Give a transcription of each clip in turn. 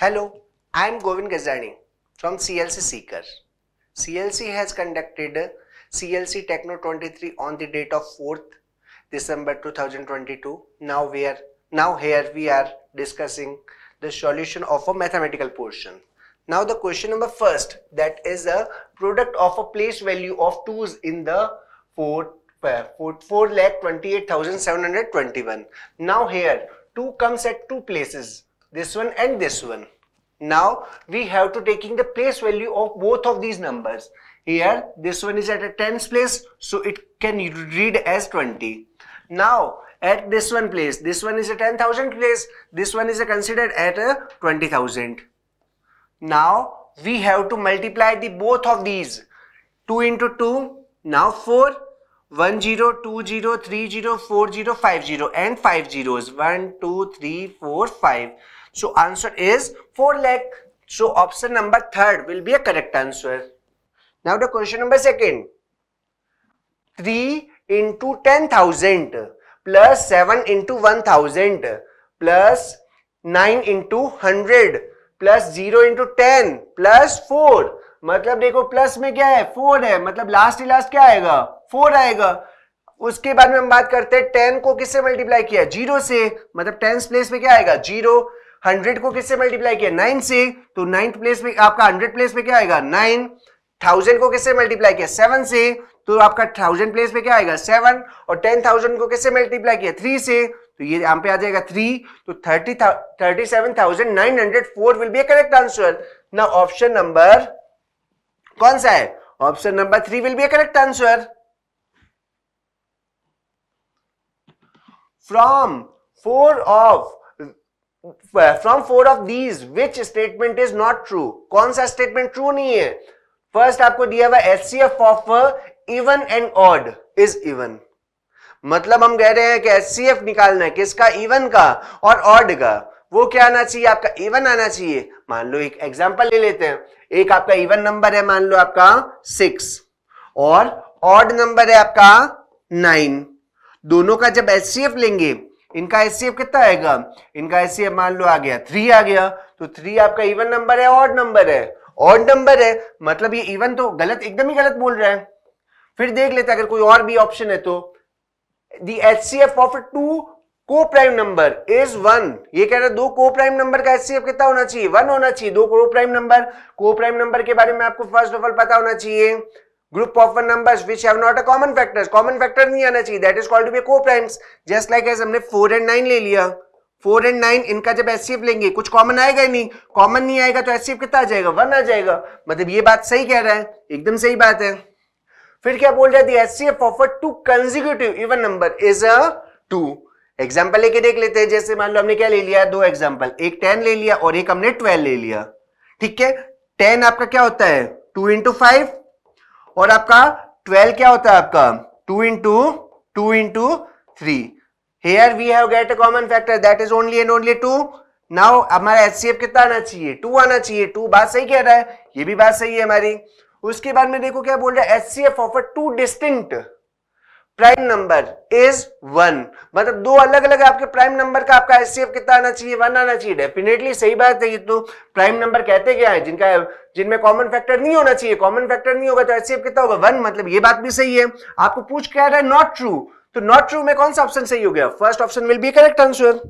Hello, I am Govind Gazani from CLC Seeker. CLC has conducted CLC Techno 23 on the date of 4th December 2022. Now we are now here we are discussing the solution of a mathematical portion. Now the question number first that is a product of a place value of 2s in the 4 uh, 4 lakh 28,721. Now here 2 comes at 2 places this one and this one. Now we have to taking the place value of both of these numbers. Here this one is at a tens place so it can read as 20. Now at this one place, this one is a 10,000 place, this one is a considered at a 20,000. Now we have to multiply the both of these. 2 into 2, now 4, 1 0, 2 0, 3 0, 4 0, 5 0 and 5 zeros. 1, 2, 3, 4, 5. Is four lakh so option number third will be a correct answer now the question number second three into ten thousand plus seven into one thousand plus nine into hundred plus zero into ten plus four मतलब देखो plus में क्या है four है मतलब last ही last क्या आएगा four आएगा उसके बाद में हम बात करते हैं टेन को किससे मल्टीप्लाई किया जीरो से मतलब टेंस प्लेस में क्या आएगा जीरो हंड्रेड को किससे मल्टीप्लाई किया नाइन से तो नाइन्थ प्लेस में आपका हंड्रेड प्लेस में क्या आएगा नाइन थाउजेंड को किससे मल्टीप्लाई किया सेवन से तो आपका थाउजेंड प्लेस में क्या आएगा सेवन और टेन थाउजेंड को किससे मल्टीप्लाई किया थ्री से तो ये यहां पे आ जाएगा थ्री तो thirty thirty seven thousand nine hundred four will be correct answer ना ऑप्शन नंबर कौन सा है option number three will be correct answer from four of from four of these which statement is not true कौन सा statement true नहीं है first आपको दिया हुआ S C F of even and odd is even मतलब हम कह रहे हैं कि एस सी एफ निकालना है किसका इवन का और ऑड का वो क्या आना चाहिए आपका इवन आना चाहिए मान लो एक एग्जाम्पल ले लेते हैं एक आपका इवन नंबर है मान लो आपका सिक्स और ऑड नंबर है आपका नाइन दोनों का जब एस सी एफ लेंगे इनका एस कितना आएगा इनका एस मान लो आ गया थ्री आ गया तो थ्री आपका इवन नंबर है ऑड नंबर है ऑड नंबर है मतलब ये इवन तो गलत एकदम ही गलत बोल रहा है फिर देख लेते अगर कोई और भी ऑप्शन है तो the H C F of two coprime number is one ये कह रहा है दो को प्राइम नंबर का एचसीएफ कितना होना चाहिए वन होना चाहिए दो coprime number coprime number के बारे में आपको फर्स्ट ऑफ ऑल पता होना चाहिए group of numbers which have not a common factor common factor नहीं आना चाहिए that is called to be co-primes just like as हमने 4 and 9 ले लिया 4 and 9 इनका जब एचसीएफ लेंगे कुछ कॉमन आएगा ही नहीं कॉमन नहीं आएगा तो एचसीएफ कितना आ जाएगा वन आ जाएगा मतलब ये बात सही कह रहा है एकदम सही बात है फिर क्या बोल रहा है HCF of two consecutive even number is a two example लेके देख लेते हैं जैसे मान लो हमने क्या ले लिया दो एग्जाम्पल एक टेन ले लिया और एक हमने ट्वेल्व ले लिया ठीक है टेन आपका क्या होता है टू इंटू फाइव और आपका ट्वेल्व क्या होता है आपका two into two into three here we have get a common factor that is only and only two now हमारा एच कितना आना चाहिए टू आना चाहिए टू बात सही कह रहा है ये भी बात सही है हमारी उसके बाद में देखो क्या बोल रहा है H C F of two distinct prime number is one मतलब दो अलग अलग आपके प्राइम नंबर का आपका एस कितना आना चाहिए वन आना चाहिए डेफिनेटली सही बात है ये तो प्राइम नंबर कहते क्या है जिनका जिनमें कॉमन फैक्टर नहीं होना चाहिए कॉमन फैक्टर नहीं होगा तो एस कितना होगा वन मतलब ये बात भी सही है आपको पूछ क्या रहा है नॉट ट्रू तो नॉट ट्रू में कौन सा ऑप्शन सही हो गया first option will be correct answer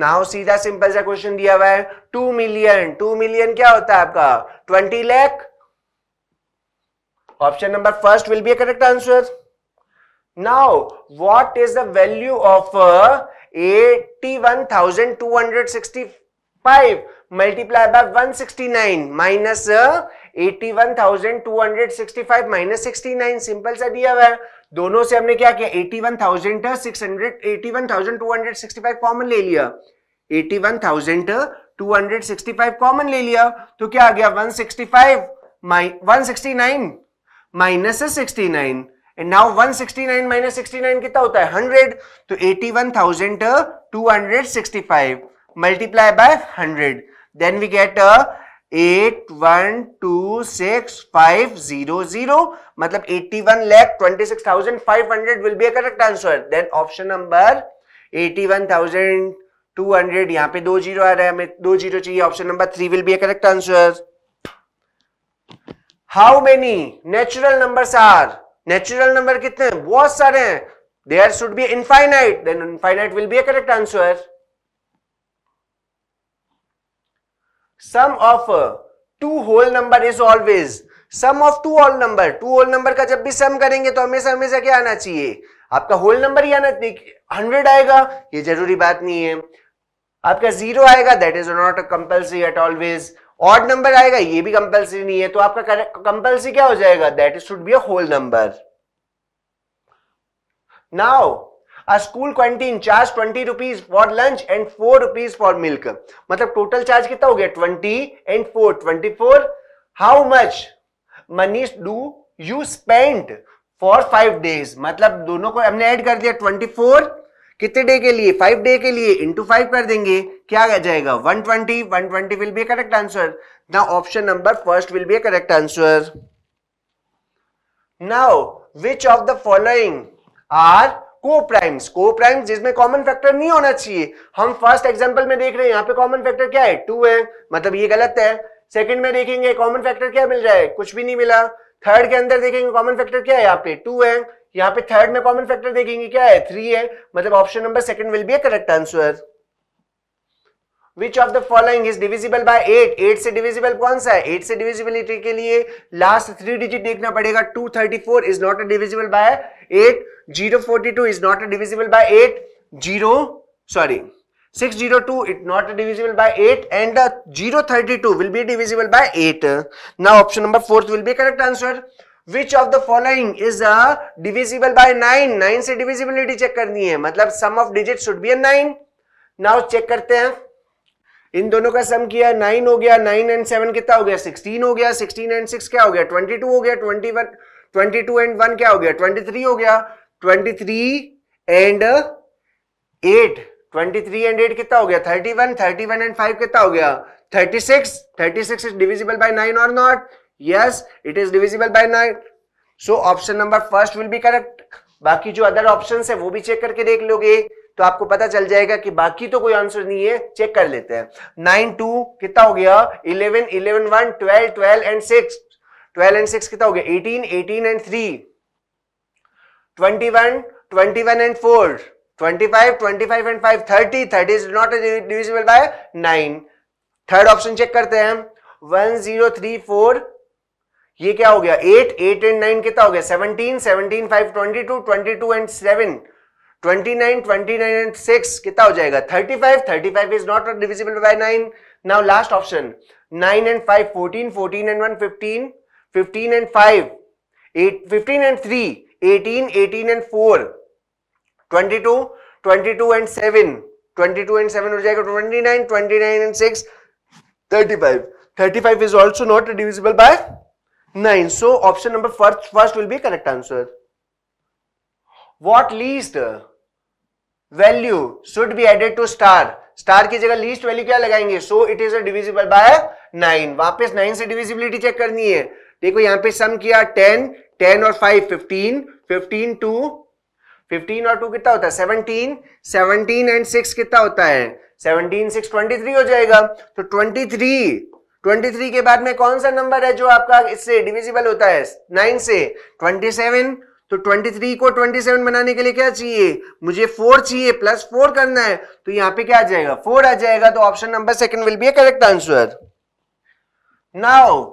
now सीधा सिंपल सा क्वेश्चन दिया हुआ है टू मिलियन टू मिलियन क्या होता है आपका twenty lakh option number first will be a correct answer now what is the value of eighty one thousand two hundred sixty five multiply by one sixty nine minus eighty one thousand two hundred sixty five minus sixty nine simple सा दिया हुआ है दोनों से हमने क्या किया eighty one thousand six hundred eighty one thousand two hundred sixty five common ले लिया eighty one thousand two hundred sixty five common ले लिया तो क्या आ गया वन सिक्सटी फाइव माइ वन सिक्सटी नाइन माइनस है sixty nine and now 169 minus 69 कितना होता है 100 तो 81,265 multiply by 100 then we get eight one two six five zero zero मतलब eighty one lakh twenty six thousand five hundred will be a correct answer then option number eighty one thousand two hundred पे दो zero आ रहा है हमें दो zero चाहिए option number three will be a correct answer how many natural number are natural number कितने हैं बहुत सारे हैं there should be infinite then infinite will be a correct answer sum of two whole number is always sum of two whole number two whole number का जब भी सम करेंगे तो हमेशा हमेशा क्या आना चाहिए आपका होल नंबर ही आना हंड्रेड आएगा ये जरूरी बात नहीं है आपका जीरो आएगा that is not compulsory at always odd number आएगा ये भी कंपल्सरी नहीं है तो आपका कंपल्सरी क्या हो जाएगा that is should be a whole number now a school canteen charge twenty rupees for lunch and four rupees for milk मतलब टोटल चार्ज कितना हो गया twenty and four twenty four how much money do you spend for five days मतलब दोनों को हमने add कर दिया ट्वेंटी फोर कितने डे के लिए फाइव डे के लिए इंटू फाइव कर देंगे क्या आ जाएगा one twenty one twenty will be correct answer ना option number first will be correct answer now which of the following are coprimes coprimes जिसमें कॉमन फैक्टर नहीं होना चाहिए हम फर्स्ट एग्जांपल में देख रहे हैं यहाँ पे कॉमन फैक्टर क्या है टू है मतलब ये गलत है सेकंड में देखेंगे कॉमन फैक्टर क्या मिल रहा है कुछ भी नहीं मिला थर्ड के अंदर देखेंगे कॉमन फैक्टर क्या है यहाँ पे टू है यहाँ पे थर्ड में कॉमन फैक्टर देखेंगे क्या है थ्री है मतलब option number second will be correct answer Which of the following is divisible by eight eight से divisible कौन सा है एट से divisibility के लिए last थ्री digit देखना पड़ेगा two thirty four is not a divisible by eight zero forty two is not a divisible by eight zero sorry 602 it not divisible by 8 and uh, 032 will be divisible by 8 now option number fourth will be correct answer which of the following is uh, divisible by 9 9 से divisibility check करनी है मतलब sum of digits should be a 9 now check करते हैं इन दोनों का सम किया nine हो गया नाइन एंड सेवन कितना हो गया सिक्सटीन हो गया सिक्सटीन एंड सिक्स क्या हो गया ट्वेंटी टू हो गया twenty one twenty two and one क्या हो गया ट्वेंटी थ्री हो गया twenty three and eight twenty three and eight कितना हो गया thirty one thirty one and five कितना हो गया thirty six thirty six is divisible by nine और not yes it is divisible by nine so option number first will be correct बाकी जो other option है वो भी चेक करके देख लोगे तो आपको पता चल जाएगा कि बाकी तो कोई आंसर नहीं है चेक कर लेते हैं नाइन टू कितना हो गया eleven eleven one twelve twelve and six twelve and six कितना हो गया eighteen eighteen and three twenty one twenty one and four 25, 25 and 5, 30. 30 is not divisible by 9. Third option check करते हैं हम 1034 ये क्या हो गया 8, 8 एंड 9 कितना हो गया 17, 17, 5, 22, 22 एंड 7. 29, 29 and 6 कितना हो जाएगा 35, 35 is not divisible by 9. Now last option 9 and 5, 14, 14 and 1, 15, 15 and 5, 8, 15 and 3, 18, 18 and 4. Twenty two twenty two and seven twenty two and seven हो जाएगा twenty nine twenty nine and six thirty five thirty five is also not divisible by nine so option number first first will be correct answer what least value should be added to star star की जगह least value क्या लगाएंगे so it is divisible by nine वापस nine से divisibility check करनी है देखो यहाँ पे सम किया टेन टेन और फाइव फिफ्टीन फिफ्टीन टू 15 और 2 कितना होता है 17 17 एंड 6 कितना होता है 17 6 23 हो जाएगा तो 23 23 के बाद में कौन सा नंबर है जो आपका इससे डिविजिबल होता है 9 से 27 तो 23 को 27 बनाने के लिए क्या चाहिए मुझे 4 चाहिए प्लस 4 करना है तो यहाँ पे क्या आ जाएगा 4 आ जाएगा तो option number second will be a correct answer now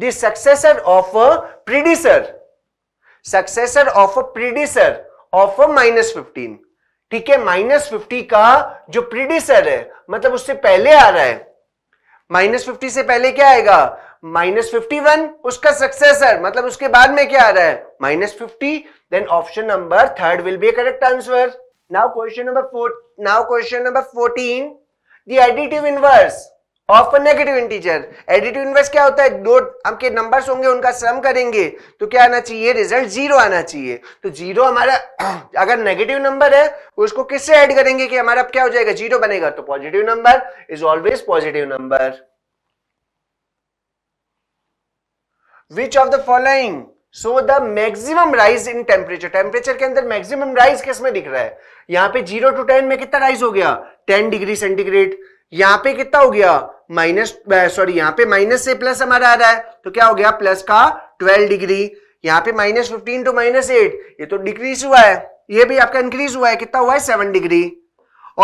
successor of predecessor successor of a predecessor of a minus fifteen ठीक है माइनस फिफ्टी का जो प्रीडिसर है मतलब उससे पहले आ रहा है माइनस फिफ्टी से पहले क्या आएगा माइनस फिफ्टी वन उसका सक्सेसर मतलब उसके बाद में क्या आ रहा है minus fifty then option number third will be correct answer now question number four now question number fourteen the additive inverse of negative integer additive inverse क्या होता है दो आपके नंबर्स होंगे उनका सम करेंगे तो क्या आना चाहिए रिजल्ट जीरो आना चाहिए तो जीरो हमारा अगर नेगेटिव नंबर है उसको किससे ऐड करेंगे कि हमारा क्या हो जाएगा जीरो बनेगा तो positive number is always positive number which of the following so the maximum rise in temperature temperature के अंदर मैक्सिमम राइज किस में दिख रहा है यहां पे जीरो टू टेन में कितना राइज हो गया टेन डिग्री सेंटीग्रेड यहां पे कितना हो गया माइनस सॉरी यहां पे माइनस से प्लस हमारा आ रहा है तो क्या हो गया प्लस का ट्वेल्व डिग्री यहां पे minus fifteen to minus eight ये तो डिक्रीज हुआ है ये भी आपका इंक्रीज हुआ है कितना हुआ है सेवन डिग्री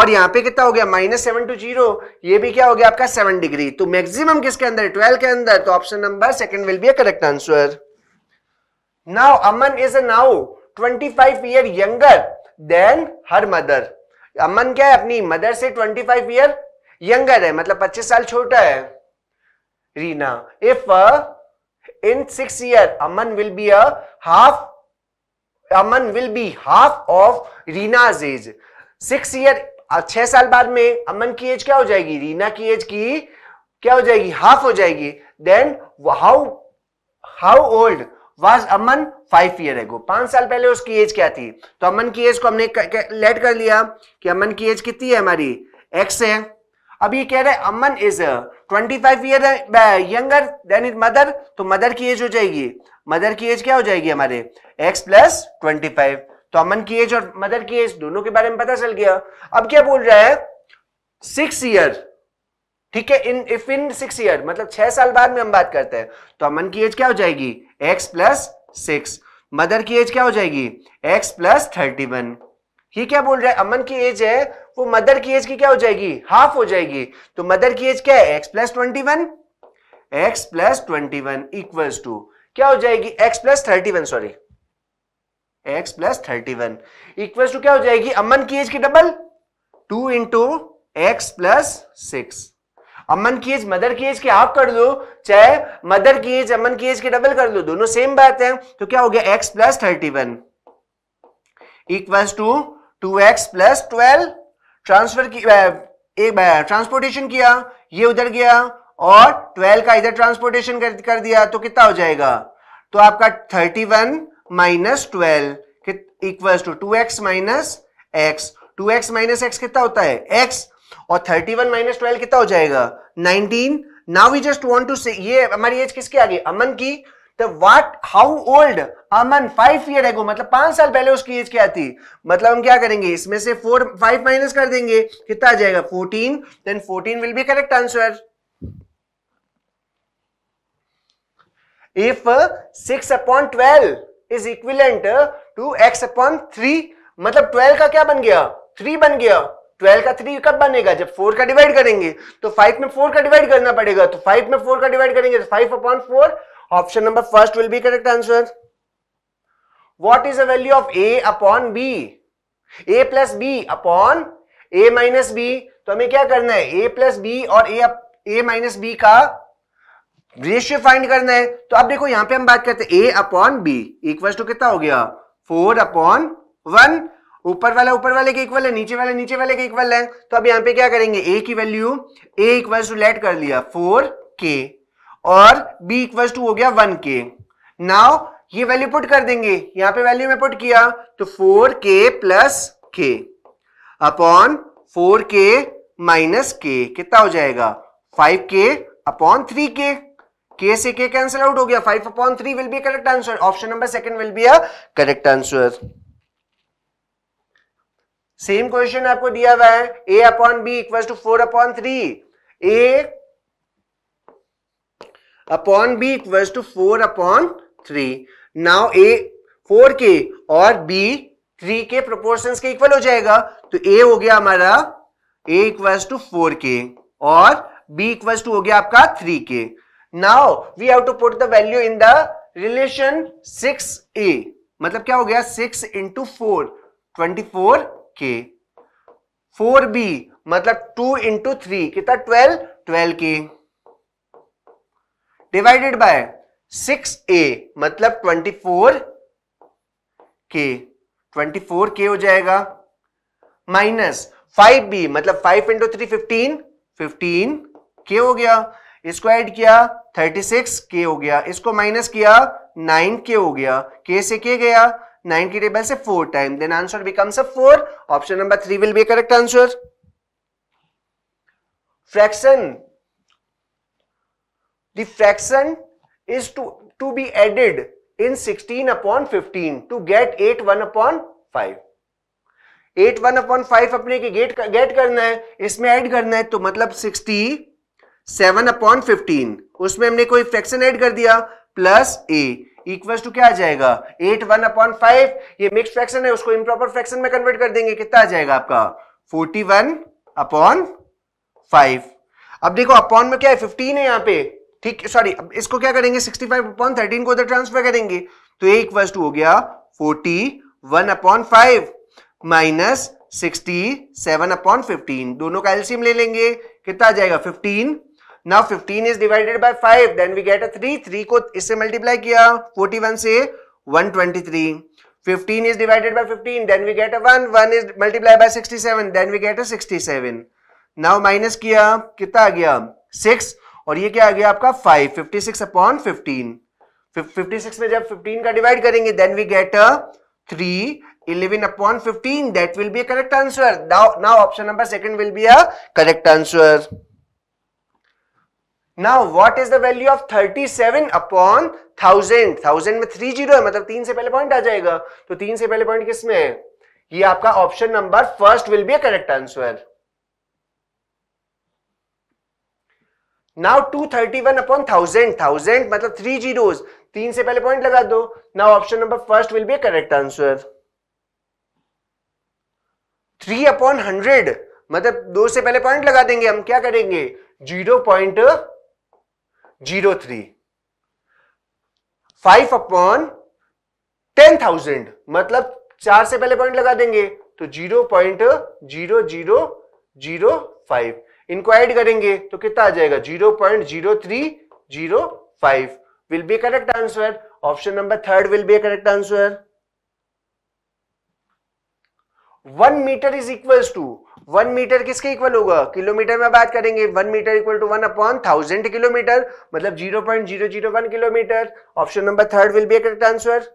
और यहां पे कितना हो गया माइनस सेवन टू जीरो ये भी क्या हो गया आपका सेवन डिग्री तो मैक्सिमम किसके अंदर ट्वेल्व के अंदर तो option number second will be a correct answer now Aman is a now twenty five year younger than her mother Aman क्या है अपनी मदर से ट्वेंटी फाइव ईयर यंगर है मतलब 25 साल छोटा है Reena if in six year Aman will be a half aman will be half of reena's age 6 छह साल बाद में अमन की एज क्या हो जाएगी रीना की एज की क्या हो जाएगी हाफ हो जाएगी then how how old was Aman five year है पांच साल पहले उसकी एज क्या थी तो अमन की एज को हमने लेट कर लिया कि अमन की एज कितनी है हमारी एक्स है अब ये कह रहे हैं Aman is twenty five year younger than his mother तो मदर की एज हो जाएगी मदर की एज क्या हो जाएगी हमारे एक्स प्लस ट्वेंटी फाइव तो अमन की एज और मदर की एज दोनों के बारे में पता चल गया अब क्या बोल रहा है सिक्स ईयर ठीक है in if in six year मतलब छह साल बाद में हम बात करते हैं तो अमन की एज क्या हो जाएगी एक्स प्लस सिक्स मदर की एज क्या हो जाएगी एक्स प्लस थर्टी वन ये क्या बोल रहा है अमन की एज है वो मदर की एज की क्या हो जाएगी हाफ हो जाएगी तो मदर की एज क्या है x plus twenty one x plus twenty one equal to क्या हो जाएगी x plus thirty one sorry x plus thirty one equal to क्या हो जाएगी अमन की एज की double two into x plus six Aman की एज मदर की एज के हाफ कर दो चाहे मदर की एज अमन की एज के डबल कर दो दोनों सेम बात है तो क्या हो गया x plus thirty one equal to two x plus twelve transfer की एक ट्रांसपोर्टेशन किया ये उधर गया और 12 का इधर ट्रांसपोर्टेशन कर, कर दिया तो कितना हो जाएगा तो आपका 31 one minus twelve equals to two x minus x two x minus x कितना होता है एक्स और 31 वन माइनस ट्वेल्व कितना हो जाएगा 19 now we just want to say ये हमारी एज किसकी आ गई अमन की तो how old Aman five year है मतलब पांच साल पहले उसकी एज क्या थी मतलब हम क्या करेंगे इसमें से फोर फाइव माइनस कर देंगे कितना आ जाएगा fourteen then fourteen will be correct answer if six upon twelve is equivalent to x upon three मतलब ट्वेल्व का क्या बन गया थ्री बन गया ट्वेल्व का थ्री कब बनेगा जब फोर का डिवाइड करेंगे तो फाइव में फोर का डिवाइड करना पड़ेगा तो फाइव में फोर का डिवाइड करेंगे तो five upon four option number first will be correct answer what is the value of a upon b a plus b upon a minus b तो हमें क्या करना है ए प्लस बी और ए माइनस बी का ratio find करना है तो अब देखो यहां पे हम बात करते हैं a upon b equal to कितना हो गया फोर अपॉन वन ऊपर वाला ऊपर वाले के इक्वल है नीचे वाला नीचे वाले के इक्वल है तो अब यहां पे क्या करेंगे ए की value a equal to let कर लिया फोर के और b इक्वल टू हो गया वन के नाउ ये वैल्यू पुट कर देंगे यहां पे वैल्यू में पुट किया तो फोर के प्लस के अपॉन फोर के माइनस के कितना हो जाएगा फाइव के अपॉन थ्री के के से के कैंसिल आउट हो गया five upon three will be correct answer option number second will be a correct answer same question आपको दिया हुआ है a upon b equal to four upon three a upon b equal to four upon three now a four के और b three के proportion के equal हो जाएगा तो ए हो गया हमारा ए इक्वल टू फोर के और बी इक्वल टू हो गया आपका थ्री के now we have to put the value in the relation six a मतलब क्या हो गया six into four twenty four के फोर बी मतलब टू इंटू थ्री कितना ट्वेल्व ट्वेल्व के डिवाइडेड बाय सिक्स ए मतलब ट्वेंटी फोर के ट्वेंटी फोर के हो जाएगा माइनस फाइव बी मतलब five into three fifteen fifteen के हो गया इसको ऐड किया थर्टी सिक्स के हो गया इसको माइनस किया नाइन के हो गया के से के गया नाइन की टेबल से four time then answer becomes a four option number three will be correct answer fraction the fraction is to to be added in 16 upon 15 to get 8 1 upon 5 eight one upon five अपने के gate कर, gate करना है इसमें add करना है तो मतलब सिक्सटी सेवन अपॉन फिफ्टीन उसमें हमने कोई फ्रैक्शन ऐड कर दिया प्लस ए इक्वल टू क्या आ जाएगा एट वन अपॉन फाइव ये मिक्स फ्रैक्शन है उसको इम्प्रॉपर फ्रैक्शन में कन्वर्ट कर देंगे कितना आ जाएगा आपका फोर्टी वन अपॉन फाइव अब देखो अपॉन में क्या है फिफ्टीन है यहाँ पे ठीक सॉरी इसको क्या करेंगे 65 upon 13 को उधर ट्रांसफर करेंगे तो ए इक्वल टू हो गया 41 one upon five minus sixty seven upon fifteen दोनों का एल्सियम ले लेंगे कितना आ जाएगा 15 now 15 is divided by 5 then we get a 3 3 को इससे मल्टीप्लाई किया 41 से 123 15 is divided by 15 then we get a 1 1 is multiplied by 67 then we get a 67 now minus किया कितना आ गया और ये क्या आ गया आपका five fifty six upon fifteen fifty six में जब फिफ्टीन का डिवाइड करेंगे then we get three eleven upon fifteen that will be correct answer now option number second will be a correct answer now what is the value of 37 upon thousand thousand में three zero है मतलब तीन से पहले point आ जाएगा तो तीन से पहले पॉइंट किसमें है ये आपका option number first will be a correct answer now two thirty one upon thousand thousand मतलब थ्री जीरो तीन से पहले पॉइंट लगा दो now option number first will be correct answer three upon hundred मतलब दो से पहले पॉइंट लगा देंगे हम क्या करेंगे zero point zero three five upon ten thousand मतलब चार से पहले पॉइंट लगा देंगे तो zero point zero zero zero five इनको ऐड करेंगे तो कितना आ जाएगा zero point zero three zero five will be correct answer option number third will be correct answer one metre is equal to one metre किसके equal होगा kilometre में बात करेंगे one metre equal to one upon thousand kilometre मतलब zero point zero zero one kilometre option number third will be correct answer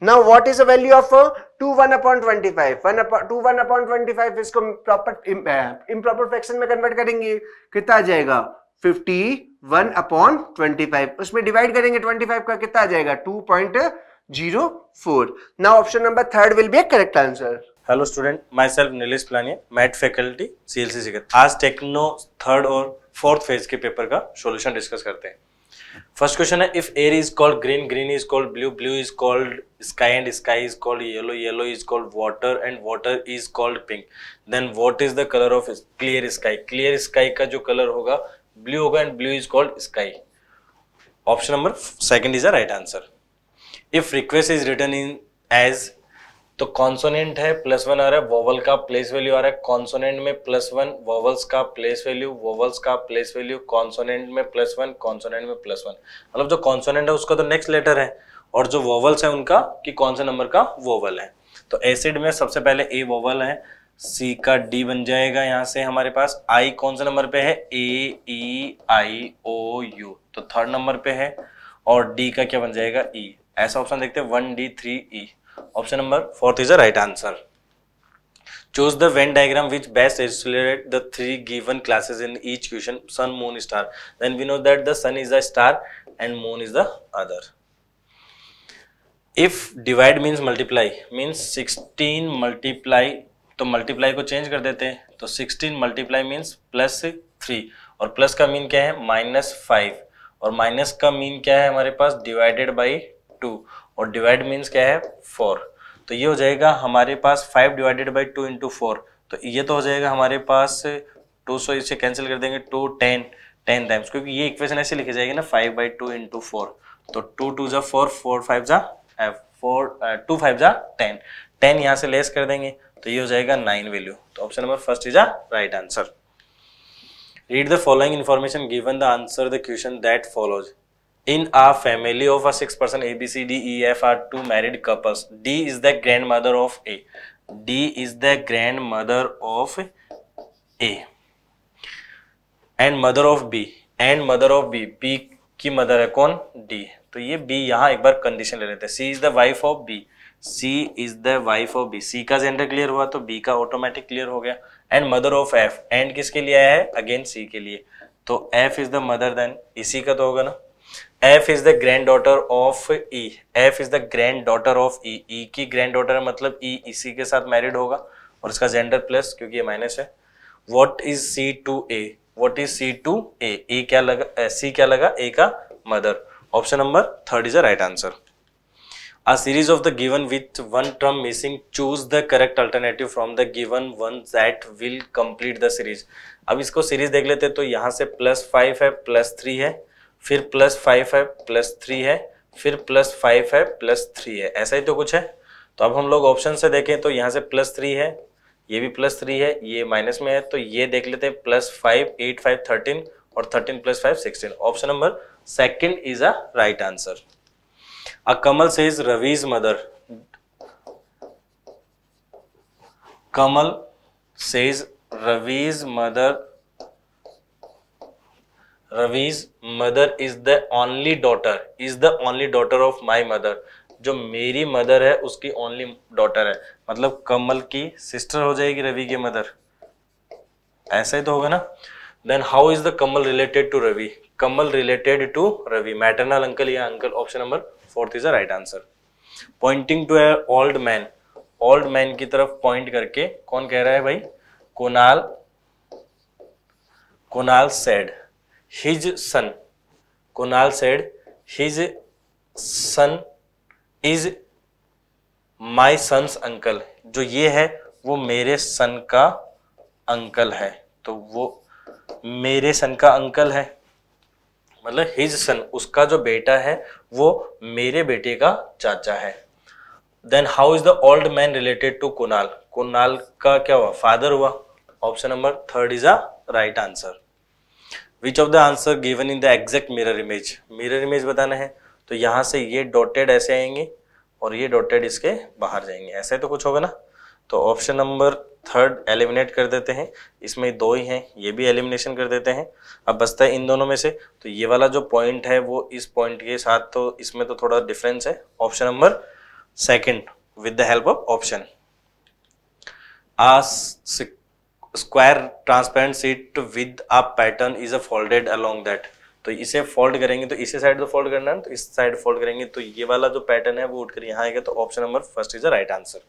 now what is the value of uh, 2 1 upon 25 1 upon 2 1 upon 25 इसको proper improper fraction में convert करेंगे कितना आ जाएगा 51 upon 25 उसमें divide करेंगे 25 का कितना आ जाएगा 2.04 now option number third will be correct answer hello student myself Nilesh Planiya math faculty CLC Sikar आज टेक्नो थर्ड और फोर्थ फेज के पेपर का सॉल्यूशन डिस्कस करते हैं फर्स्ट क्वेश्चन है if air is called green green is called blue blue is called sky and sky is called yellow yellow is called water and water is called pink then what is the colour of clear sky clear sky का जो colour होगा blue होगा and blue is called sky option number second is the right answer if request is written in as तो consonant है plus one आ रहा है vowel का प्लेस वैल्यू आ रहा है कॉन्सोनेंट में प्लस वन वोवल्स का प्लेस वैल्यू वोवल्स का प्लेस वैल्यू कॉन्सोनेंट में प्लस वन कॉन्सोनेंट में प्लस वन मतलब जो कॉन्सोनेंट है उसका तो नेक्स्ट लेटर है और जो वोवल्स है उनका कि कौन से नंबर का वोवल है तो एसिड में सबसे पहले ए वोवल है सी का डी बन जाएगा यहाँ से हमारे पास आई कौन से नंबर पे है A E I O U तो थर्ड नंबर पे है और डी का क्या बन जाएगा ई e. ऐसा ऑप्शन देखते हैं one D three E Option number fourth is the right answer. Choose the Venn diagram which best illustrates the three given classes in each question, sun, moon, star. Then we know that the sun is the star and moon is the other. If divide means multiply, means 16 multiply, तो multiply को change कर देते हैं तो 16 multiply means plus 3 और plus का mean क्या है minus 5 और minus का mean क्या है हमारे पास divided by 2 और डिवाइड मीन्स क्या है फोर तो ये हो जाएगा हमारे पास five divided by two into four तो ये तो हो जाएगा हमारे पास टू सौ इसे कैंसिल कर देंगे टू टेन टेन टाइम्स क्योंकि ये इक्वेशन ऐसे लिखी जाएगी ना five by two into four तो टू टू जा फोर फोर फाइव जा फोर टू फाइव जा टेन टेन यहाँ से लेस कर देंगे तो ये हो जाएगा नाइन वैल्यू तो option number first is a right answer read the following information given the answer the question that follows in a family of a six person A B C D E F are two married couples D is the grandmother of A D is the grandmother of A and mother of B and mother of B B की mother है कौन D तो ये B यहां एक बार condition ले लेते हैं C is the wife of B C is the wife of B C का जेंडर क्लियर हुआ तो बी का ऑटोमेटिक क्लियर हो गया and mother of F and किसके लिए आया है अगेन सी के लिए तो F is the mother then इसी का तो होगा ना F is the granddaughter of E F is the granddaughter of E E की ग्रैंड डॉटर मतलब ई e, इसी के साथ मैरिड होगा और इसका जेंडर प्लस क्योंकि ये माइनस है what is C to A what is C to A E क्या लगा सी क्या लगा ए का mother option number third is a right answer a series of the given with one term missing choose the correct alternative from the given one that will complete the series अब इसको series देख लेते हैं तो यहाँ से plus five है plus three है फिर प्लस फाइव है प्लस थ्री है फिर प्लस फाइव है प्लस थ्री है ऐसा ही तो कुछ है तो अब हम लोग ऑप्शन से देखें तो यहाँ से प्लस थ्री है ये भी प्लस थ्री है ये माइनस में है तो ये देख लेते हैं plus five eight five thirteen और thirteen plus five sixteen option number second is a right answer a Kamal says is Ravi's mother Kamal says Ravi's mother Ravi's mother is the only daughter is the only daughter of my mother जो मेरी mother है उसकी only daughter है मतलब कमल की sister हो जाएगी रवि की मदर ऐसा ही तो होगा ना then how is the Kamal related to Ravi Kamal related to Ravi maternal uncle या uncle option number fourth is the right answer pointing to a old man old man की तरफ पॉइंट करके कौन कह रहा है भाई Kunal Kunal said his son Kunal said his son is my son's uncle जो ये है वो मेरे सन का अंकल है तो वो मेरे सन का अंकल है मतलब हिज सन उसका जो बेटा है वो मेरे बेटे का चाचा है then how is the old man related to Kunal Kunal का क्या हुआ फादर हुआ option number third is a right answer which of the answer given in the exact mirror image mirror image बताना है तो यहाँ से ये डॉटेड ऐसे आएंगे और ये डॉटेड इसके बाहर जाएंगे ऐसे तो कुछ होगा ना तो ऑप्शन नंबर थर्ड एलिमिनेट कर देते हैं इसमें दो ही हैं ये भी एलिमिनेशन कर देते हैं अब बचता है इन दोनों में से तो ये वाला जो पॉइंट है वो इस पॉइंट के साथ तो इसमें तो थोड़ा डिफरेंस है option number second with the help of option a square transparent sheet with a pattern is a folded along that तो इसे फोल्ड करेंगे तो इसे साइड तो फोल्ड करना है तो इस साइड फोल्ड करेंगे तो ये वाला जो पैटर्न है वो उठकर यहाँ आएगा तो option number first is the right answer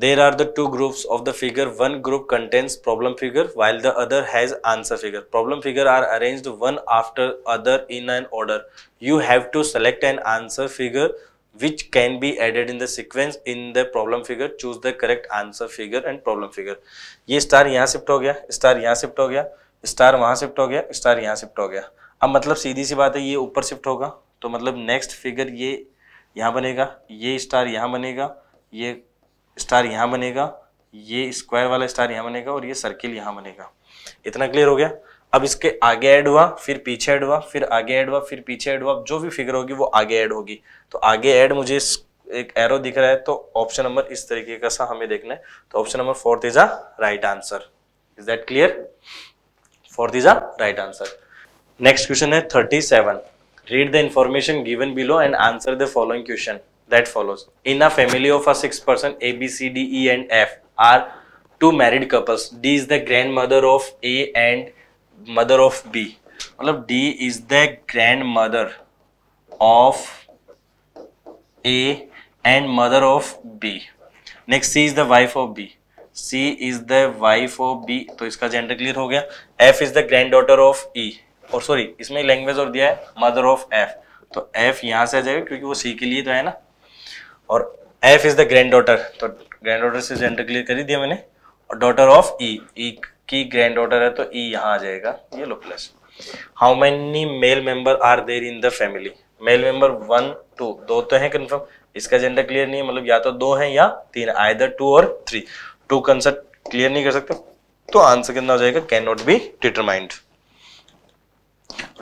there are the two groups of the figure one group contents problem figure while the other has answer figure problem figure are arranged one after other in an order you have to select an answer figure which can be added in the sequence in the problem figure choose the correct answer figure and problem figure ये star यहाँ shift हो गया star यहाँ shift हो गया star वहाँ shift हो गया स्टार यहाँ शिफ्ट हो गया अब मतलब सीधी सी बात है ये ऊपर शिफ्ट होगा तो मतलब नेक्स्ट फिगर ये यहाँ बनेगा ये स्टार यहाँ बनेगा ये स्टार यहाँ बनेगा ये स्क्वायर वाला स्टार यहाँ बनेगा और ये सर्किल यहाँ बनेगा इतना क्लियर हो गया अब इसके आगे ऐड हुआ फिर पीछे ऐड हुआ फिर आगे ऐड हुआ फिर पीछे ऐड हुआ जो भी फिगर होगी वो आगे ऐड होगी तो आगे ऐड मुझे एक एरो दिख रहा है तो ऑप्शन नंबर इस तरीके का सा हमें देखना है तो option number fourth is a right answer is that clear fourth is a right answer next question है thirty seven read the information given below and answer the following question that follows in a family of a six person A B C D E and F are two married couples D is the grandmother of A and mother of B मतलब D is the grandmother of A and mother of B next C is the wife of B C is the wife of B तो इसका gender clear हो गया F is the granddaughter of E और sorry इसमें language और दिया है mother of F तो एफ यहां से आ जाएगा क्योंकि वो सी के लिए तो है ना और F is the granddaughter तो ग्रैंड डॉटर से जेंडर क्लियर कर ही दिया मैंने और डॉटर ऑफ ई ई की ग्रैंड ऑर्डर है तो ई e यहाँ आ जाएगा ये लो plus how many male member are there in the family male member one two दो तो हैं कन्फर्म इसका जेंडर क्लियर नहीं है मतलब या तो दो हैं या तीन आयदर टू और थ्री टू कंसर्ट क्लियर नहीं कर सकते तो आंसर कितना हो जाएगा can not be determined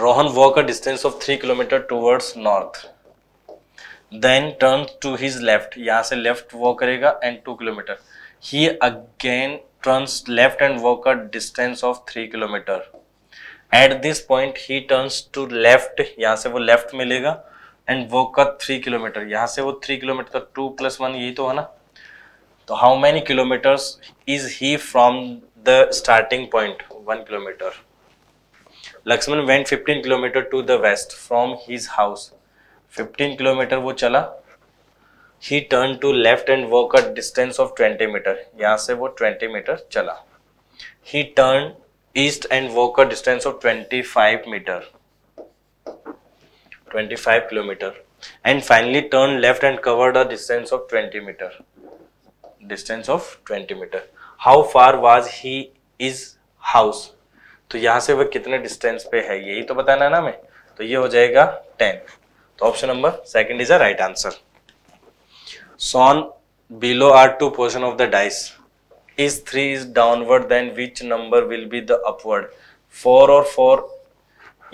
Rohan walk a distance of three kilometre towards north then turn to his left यहां से लेफ्ट वॉक करेगा and two kilometre he again turns left and walk a distance of three kilometre at this point he turns to left यहाँ से वो left मिलेगा and walk का three kilometre यहाँ से वो थ्री किलोमीटर का टू प्लस वन यही तो है ना तो how many kilometres is he from the starting point one kilometre Lakshman went 15 kilometre to the west from his house 15 kilometre वो चला he turn to left and walk a distance of twenty metre यहाँ से वो twenty metre चला he turn east and walk a distance of twenty five metre twenty five kilometre and finally turn left and covered a distance of twenty metre distance of twenty metre how far was he his house तो यहां से वह कितने distance पे है यही तो बताना है ना हमें तो ये हो जाएगा टेन तो option number second is a right answer Son, below are two portion of the dice. Is three is downward, then which number will be the upward? Four or four?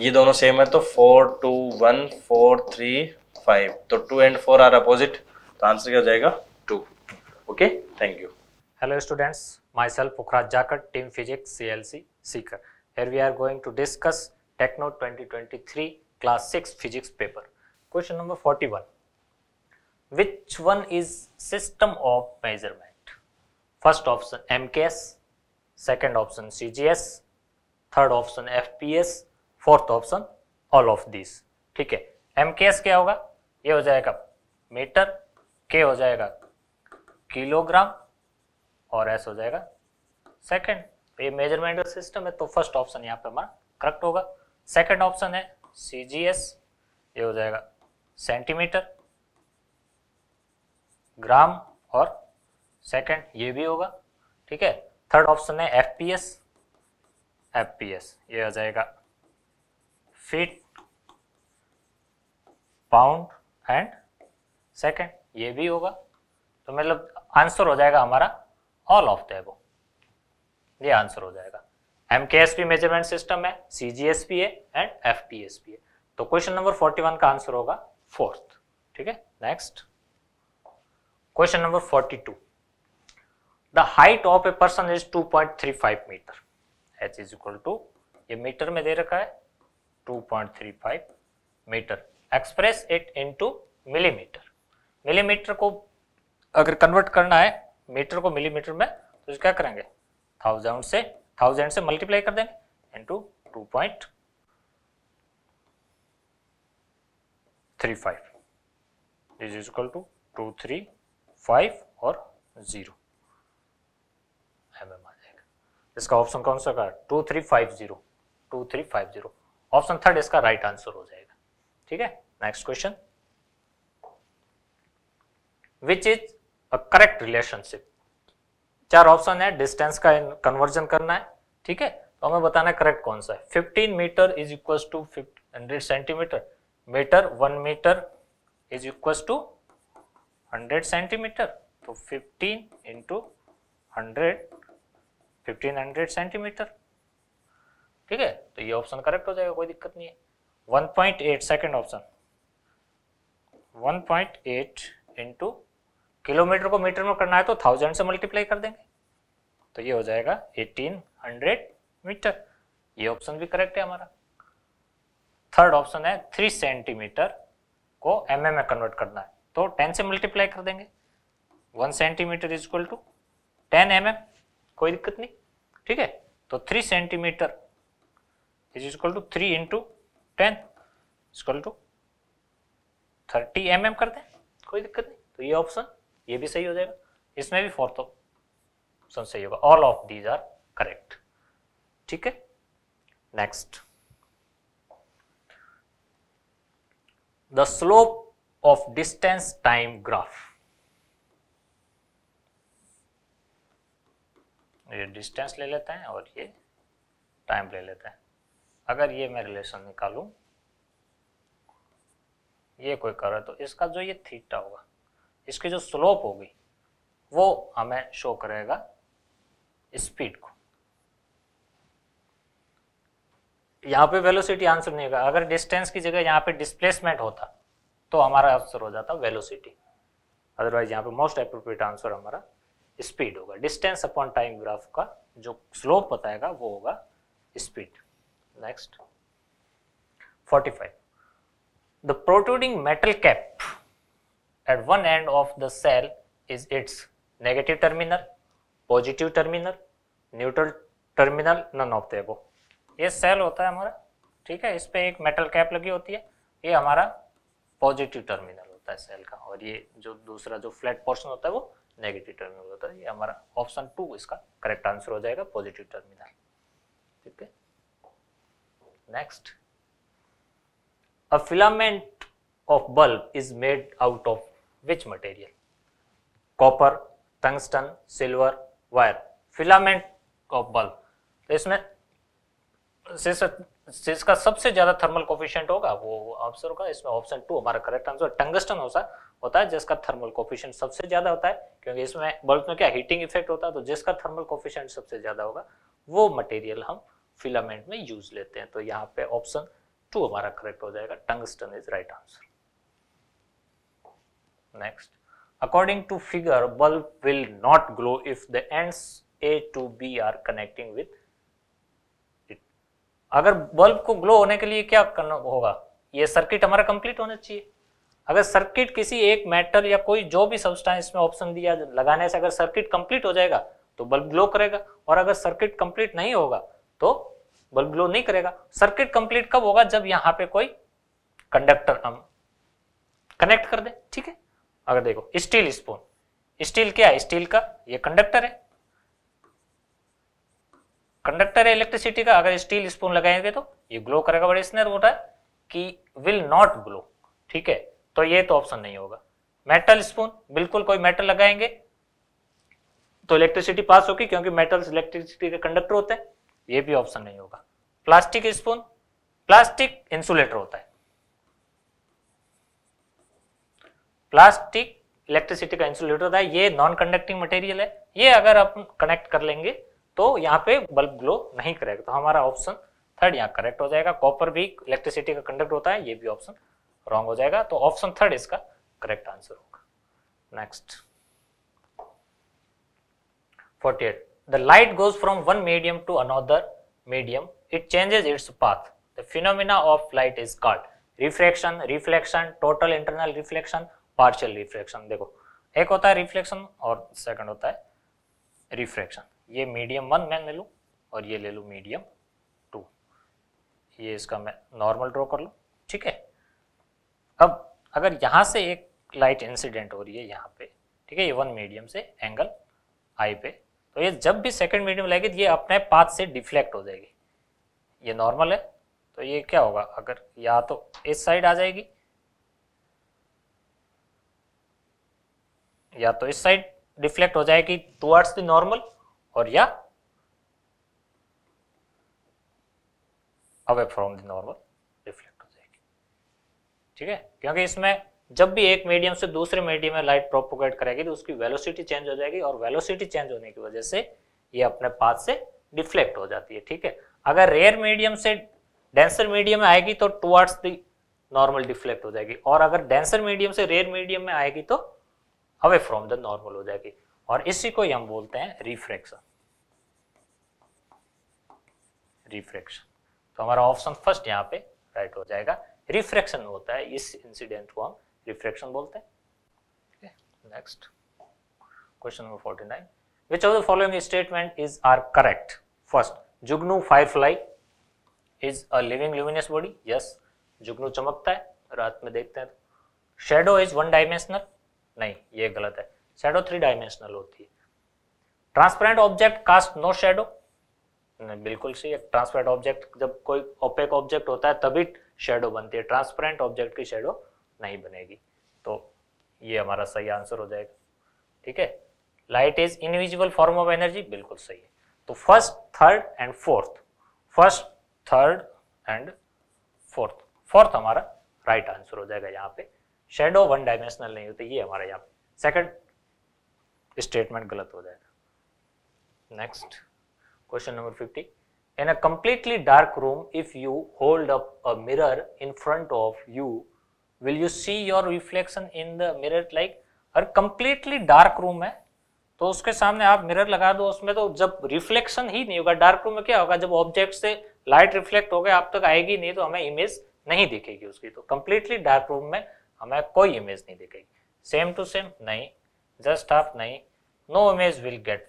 ये दोनों सेम है तो four two one four three five तो two and four are opposite तो answer क्या हो जाएगा two okay thank you hello students myself Pukhraj Jakar team physics C L C Sikar here we are going to discuss techno 2023 class six physics paper question number forty one which one is system of measurement first option mks second option cgs third option F P S fourth option all of this ठीक है M के S क्या होगा ये हो जाएगा metre के हो जाएगा किलोग्राम और एस हो जाएगा सेकेंड तो ये मेजरमेंट का सिस्टम है तो फर्स्ट ऑप्शन यहाँ पे हमारा करेक्ट होगा सेकेंड ऑप्शन है सी जी एस ये हो जाएगा सेंटीमीटर ग्राम और सेकंड ये भी होगा ठीक है थर्ड ऑप्शन है F P S F P S ये आ जाएगा फीट पाउंड एंड सेकेंड ये भी होगा तो मतलब आंसर हो जाएगा हमारा ऑल ऑफ द एबो ये आंसर हो जाएगा M S P measurement system है सी जी एस पी है and F P S P है तो क्वेश्चन नंबर फोर्टी वन का आंसर होगा फोर्थ ठीक है next Question number 42. The height of a person is 2.35 meter. H is equal to ये metre में दे रखा है 2.35 metre express it into millimetre millimetre को अगर कन्वर्ट करना है मीटर को मिलीमीटर में तो क्या करेंगे थाउजेंड से थाउजेंड से मल्टीप्लाई कर देंगे into 2.35 is equal to 2.35 five और ज़ीरो एम आ जाएगा इसका ऑप्शन कौन सा होगा two three five zero two three five zero option third इसका राइट right आंसर हो जाएगा ठीक है next question which is a correct relationship चार ऑप्शन है डिस्टेंस का कन्वर्जन करना है ठीक है तो हमें बताना है करेक्ट कौन सा है 15 metre is equal to hundred centimetre metre one metre is equal to hundred centimetre तो fifteen into hundred fifteen hundred centimetre ठीक है तो ये ऑप्शन करेक्ट हो जाएगा कोई दिक्कत नहीं है one point eight second option one point eight into kilometre को मीटर में करना है तो थाउजेंड से मल्टीप्लाई कर देंगे तो ये हो जाएगा एटीन हंड्रेड मीटर ये ऑप्शन भी करेक्ट है हमारा थर्ड ऑप्शन है थ्री सेंटीमीटर को एम में कन्वर्ट करना है तो टेन से मल्टीप्लाई कर देंगे one centimetre is equal to ten M कोई दिक्कत नहीं ठीक है तो three centimetre is equal to three into ten is equal to thirty M कर दें कोई दिक्कत नहीं तो ये ऑप्शन ये भी सही हो जाएगा इसमें भी फोर्थ ऑप्शन सही होगा all of these are correct ठीक है next the slope of distance time graph ये डिस्टेंस ले लेते हैं और ये टाइम ले लेते हैं अगर ये मैं रिलेशन निकालू ये कोई करे तो इसका जो ये थीटा होगा इसकी जो स्लोप होगी वो हमें शो करेगा स्पीड को यहां पे वेलोसिटी आंसर नहीं होगा अगर डिस्टेंस की जगह यहां पे डिस्प्लेसमेंट होता तो हमारा आंसर हो जाता है वेलोसिटी अदरवाइज यहाँ पे मोस्ट अप्रोप्रिएट आंसर हमारा स्पीड होगा डिस्टेंस अपॉन टाइम ग्राफ का जो स्लोप बताएगा वो होगा speed next 45 the protruding metal cap at one end of the cell is its negative terminal positive terminal neutral terminal none of the above ये cell होता है हमारा ठीक है इस पे एक मेटल कैप लगी होती है ये हमारा पॉजिटिव टर्मिनल होता है सेल का और ये जो दूसरा जो फ्लैट पोर्शन होता है वो नेगेटिव टर्मिनल होता है ये हमारा ऑप्शन टू इसका करेक्ट आंसर हो जाएगा पॉजिटिव टर्मिनल ठीक है next a filament of bulb is made out of which material copper tungsten silver wire filament of bulb तो इसमें जिसका सबसे ज्यादा थर्मल कोफिशियंट होगा वो ऑप्शन होगा इसमें ऑप्शन टू हमारा करेक्ट आंसर टंगस्टन होता होता है जिसका थर्मल कोफिशियंट सबसे ज्यादा होता है क्योंकि इसमें बल्ब में क्या हीटिंग इफेक्ट होता है तो जिसका थर्मल कोफिशियंट सबसे ज्यादा होगा वो मटेरियल हम फिलामेंट में यूज लेते हैं तो यहाँ पे ऑप्शन टू हमारा करेक्ट हो जाएगा tungsten is right answer next according to figure bulb will not glow if the ends A to B are connecting with अगर बल्ब को ग्लो होने के लिए क्या करना होगा ये सर्किट हमारा कंप्लीट होना चाहिए अगर सर्किट किसी एक मेटल या कोई जो भी सब्सटेंस में ऑप्शन दिया लगाने से अगर सर्किट कंप्लीट हो जाएगा तो बल्ब ग्लो करेगा और अगर सर्किट कंप्लीट नहीं होगा तो बल्ब ग्लो नहीं करेगा सर्किट कंप्लीट कब होगा जब यहाँ पे कोई कंडक्टर हम कनेक्ट कर दे ठीक है अगर देखो स्टील स्पून स्टील क्या है स्टील का ये कंडक्टर है कंडक्टर है इलेक्ट्रिसिटी का अगर स्टील स्पून लगाएंगे तो ये ग्लो करेगा बट इसने बोला कि विल नॉट ग्लो ठीक है तो ये तो ऑप्शन नहीं होगा मेटल स्पून बिल्कुल कोई मेटल लगाएंगे तो इलेक्ट्रिसिटी पास होगी क्योंकि मेटल इलेक्ट्रिसिटी के कंडक्टर होते हैं ये भी ऑप्शन नहीं होगा प्लास्टिक स्पून प्लास्टिक इंसुलेटर होता है प्लास्टिक इलेक्ट्रिसिटी का इंसुलेटर होता है ये नॉन कंडक्टिंग मटेरियल है ये अगर आप कनेक्ट कर लेंगे तो यहाँ पे बल्ब ग्लो नहीं करेगा तो हमारा ऑप्शन थर्ड यहाँ करेक्ट हो जाएगा कॉपर भी इलेक्ट्रिसिटी का कंडक्ट होता है ये भी ऑप्शन रॉन्ग हो जाएगा तो ऑप्शन थर्ड इसका करेक्ट आंसर होगा next 48 the light goes from one medium to another medium it changes its path the phenomena of light is called reflection reflection total internal reflection partial reflection देखो एक होता है reflection और second होता है refraction ये medium one मैं ले लूँ और ये ले लूँ मीडियम टू ये इसका मैं नॉर्मल ड्रॉ कर लूँ ठीक है अब अगर यहाँ से एक लाइट इंसिडेंट हो रही है यहाँ पे ठीक है ये वन मीडियम से एंगल आई पे तो ये जब भी सेकंड मीडियम लगेगी ये अपने पाथ से डिफ्लेक्ट हो जाएगी ये नॉर्मल है तो ये क्या होगा अगर या तो इस साइड आ जाएगी या तो इस साइड डिफ्लेक्ट हो जाएगी towards the normal or yeah away from the normal reflect जाएगी ठीक है क्योंकि इसमें जब भी एक मीडियम से दूसरे मीडियम में लाइट प्रोपोगेट करेगी तो उसकी वेलोसिटी चेंज हो जाएगी और वेलोसिटी चेंज होने की वजह से ये अपने पाथ से डिफ्लेक्ट हो जाती है ठीक है अगर रेयर मीडियम से डेंसर मीडियम में आएगी तो टुवर्ड्स द नॉर्मल डिफ्लेक्ट हो जाएगी और अगर डेंसर मीडियम से रेयर मीडियम में आएगी तो अवे फ्रॉम द नॉर्मल हो जाएगी और इसी को हम बोलते हैं रिफ्रैक्शन रिफ्रैक्शन तो हमारा ऑप्शन फर्स्ट यहाँ पे राइट हो जाएगा रिफ्रैक्शन होता है इस इंसिडेंट को हम रिफ्रैक्शन बोलते हैं next question number forty nine which of the following statement is are correct first जुगनू firefly is a living luminous body yes जुगनू चमकता है रात में देखते हैं शेडो इज वन डायमेंशनल नहीं ये गलत है शेडो थ्री डायमेंशनल होती है transparent object cast no shadow नहीं बिल्कुल सही एक ट्रांसपेरेंट ऑब्जेक्ट जब कोई ओपेक ऑब्जेक्ट होता है तभी शेडो बनती है ट्रांसपेरेंट ऑब्जेक्ट की शेडो नहीं बनेगी तो ये हमारा सही आंसर हो जाएगा ठीक है light is invisible form of energy बिल्कुल सही है तो first third and fourth first third and fourth fourth हमारा राइट right आंसर हो जाएगा यहाँ पे शेडो वन डायमेंशनल नहीं होते ये हमारा यहाँ पे सेकंड स्टेटमेंट गलत हो जाएगा next question number fifty In a completely dark room, if you hold up a mirror in front of you, will you see your reflection in the mirror like और completely dark room है तो उसके सामने आप mirror लगा दो उसमें तो जब रिफ्लेक्शन ही नहीं होगा डार्क रूम में क्या होगा जब ऑब्जेक्ट से लाइट रिफ्लेक्ट हो गया आप तक आएगी नहीं तो हमें इमेज नहीं दिखेगी उसकी तो कंप्लीटली डार्क रूम में हमें कोई इमेज नहीं दिखेगी सेम टू सेम नहीं जस्ट आप नहीं no image will get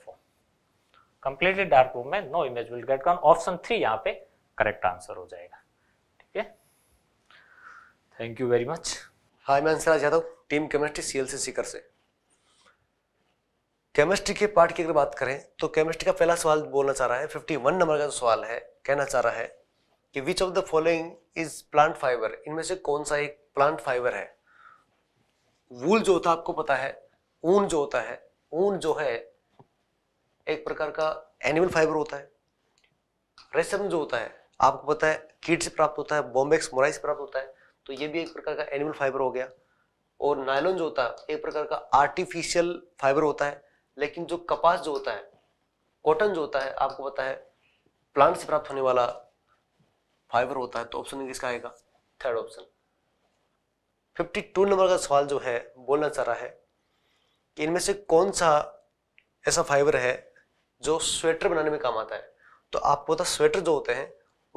completely dark room में नो इमेज विल गेट कॉन ऑप्शन थ्री यहाँ पे करेक्ट आंसर हो जाएगा ठीक है thank you very much hi मैं Ansraj Yadav team chemistry C L CLC Sikar से केमिस्ट्री के पार्ट की अगर बात करें तो केमिस्ट्री का पहला सवाल बोलना चाह रहा है 51 नंबर का जो सवाल है कहना चाह रहा है कि which of the following is plant fibre इनमें से कौन सा एक प्लांट फाइबर है वूल जो होता है आपको पता है ऊन जो होता है ऊन जो है प्रकार का एनिमल फाइबर होता है रेशम जो होता है आपको पता है कीट से प्राप्त होता है बॉम्बेक्स मोराई से प्राप्त होता है तो ये भी एक प्रकार का एनिमल फाइबर हो गया और नायलॉन जो होता है एक प्रकार का आर्टिफिशियल फाइबर होता है लेकिन जो कपास जो होता है कॉटन जो होता है आपको पता है प्लांट से प्राप्त होने वाला फाइबर होता है तो ऑप्शन किसका आएगा थर्ड ऑप्शन 52 नंबर का सवाल जो है बोलना चाह रहा है कि इनमें से कौन सा ऐसा फाइबर है जो स्वेटर बनाने में काम आता है तो आपको पता स्वेटर जो होते हैं